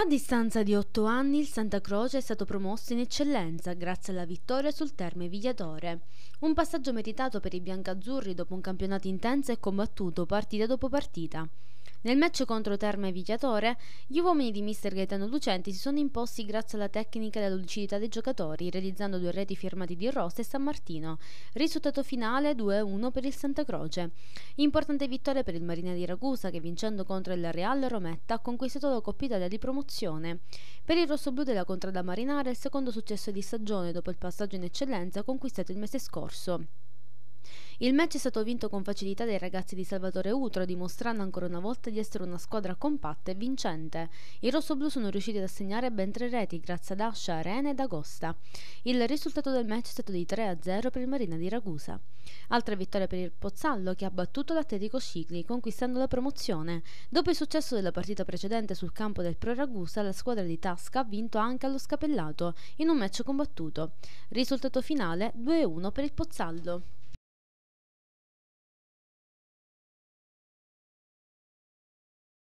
A distanza di otto anni il Santa Croce è stato promosso in eccellenza grazie alla vittoria sul Terme Vigliatore. Un passaggio meritato per i biancazzurri dopo un campionato intenso e combattuto partita dopo partita. Nel match contro Terme Vigliatore, gli uomini di mister Gaetano Lucenti si sono imposti grazie alla tecnica e alla lucidità dei giocatori, realizzando due reti firmati di Rosta e San Martino. Risultato finale 2-1 per il Santa Croce. Importante vittoria per il Marina di Ragusa che vincendo contro il Real Rometta ha conquistato la Coppa Italia di promozione. Per il rossoblù della Contrada Marinara è il secondo successo di stagione dopo il passaggio in eccellenza conquistato il mese scorso. Il match è stato vinto con facilità dai ragazzi di Salvatore Utro, dimostrando ancora una volta di essere una squadra compatta e vincente. I rossoblù sono riusciti ad assegnare ben tre reti grazie ad Ascia, Arena ed Agosta. Il risultato del match è stato di 3-0 per il Marina di Ragusa. Altra vittoria per il Pozzallo che ha battuto l'Atletico Cicli, conquistando la promozione. Dopo il successo della partita precedente sul campo del Pro Ragusa, la squadra di Tasca ha vinto anche allo Scapellato, in un match combattuto. Risultato finale 2-1 per il Pozzallo.